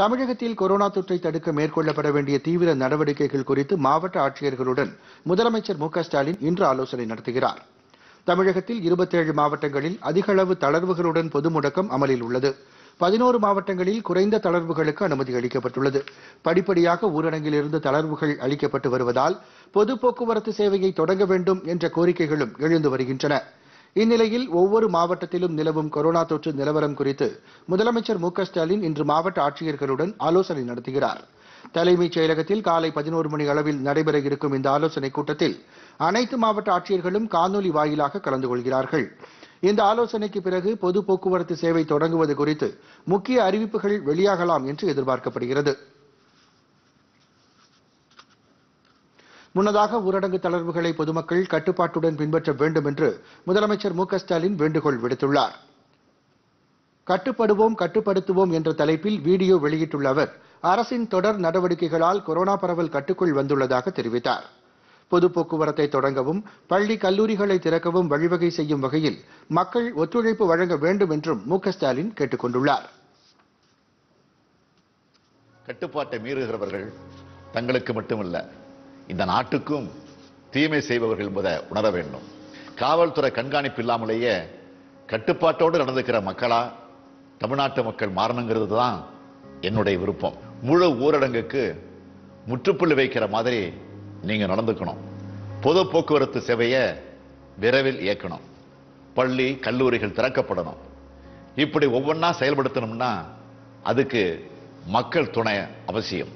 தமிழகத்தில் கொரோனா தொற்றை தடுக்க மேற்கொள்ளப்பட வேண்டிய தீவிர நடவடிக்கைகள் குறித்து மாவட்ட ஆட்சியர்களுடன் முதலமைச்சர் மு ஸ்டாலின் இன்று ஆலோசனை நடத்துகிறார் தமிழகத்தில் இருபத்தேழு மாவட்டங்களில் அதிக அளவு தளர்வுகளுடன் பொது முடக்கம் அமலில் உள்ளது பதினோரு மாவட்டங்களில் குறைந்த தளர்வுகளுக்கு அனுமதி அளிக்கப்பட்டுள்ளது படிப்படியாக ஊரடங்கிலிருந்து தளர்வுகள் அளிக்கப்பட்டு வருவதால் பொது போக்குவரத்து சேவையை தொடங்க வேண்டும் என்ற கோரிக்கைகளும் எழுந்து வருகின்றன இந்நிலையில் ஒவ்வொரு மாவட்டத்திலும் நிலவும் கொரோனா தொற்று நிலவரம் குறித்து முதலமைச்சர் மு ஸ்டாலின் இன்று மாவட்ட ஆட்சியர்களுடன் ஆலோசனை நடத்துகிறார் தலைமைச் செயலகத்தில் காலை பதினோரு மணி அளவில் நடைபெற இருக்கும் இந்த ஆலோசனைக் கூட்டத்தில் அனைத்து மாவட்ட ஆட்சியர்களும் காணொலி வாயிலாக கலந்து கொள்கிறார்கள் இந்த ஆலோசனைக்கு பிறகு பொது போக்குவரத்து சேவை தொடங்குவது குறித்து முக்கிய அறிவிப்புகள் வெளியாகலாம் என்று எதிர்பார்க்கப்படுகிறது முன்னதாக ஊரடங்கு தளர்வுகளை பொதுமக்கள் கட்டுப்பாட்டுடன் பின்பற்ற வேண்டும் என்று முதலமைச்சர் மு ஸ்டாலின் வேண்டுகோள் விடுத்துள்ளார் கட்டுப்படுவோம் கட்டுப்படுத்துவோம் என்ற தலைப்பில் வீடியோ வெளியிட்டுள்ள அவர் அரசின் தொடர் நடவடிக்கைகளால் கொரோனா பரவல் கட்டுக்குள் வந்துள்ளதாக தெரிவித்தார் பொது போக்குவரத்தை தொடங்கவும் பள்ளி கல்லூரிகளை திறக்கவும் வழிவகை செய்யும் வகையில் மக்கள் ஒத்துழைப்பு வழங்க வேண்டும் என்றும் மு ஸ்டாலின் கேட்டுக் கொண்டுள்ளார் கட்டுப்பாட்டை மீறுகிறவர்கள் தங்களுக்கு மட்டுமல்ல இந்த நாட்டுக்கும் தீமை செய்பவர்கள் என்பதை உணர வேண்டும் காவல்துறை கண்காணிப்பு இல்லாமலேயே கட்டுப்பாட்டோடு நடந்துக்கிற மக்களா தமிழ்நாட்டு மக்கள் மாறணுங்கிறது தான் என்னுடைய விருப்பம் முழு ஊரடங்குக்கு முற்றுப்புள்ளி வைக்கிற மாதிரி நீங்கள் நடந்துக்கணும் பொது போக்குவரத்து சேவையை விரைவில் இயக்கணும் பள்ளி கல்லூரிகள் திறக்கப்படணும் இப்படி ஒவ்வொன்றா செயல்படுத்தணும்னா அதுக்கு மக்கள் துணை அவசியம்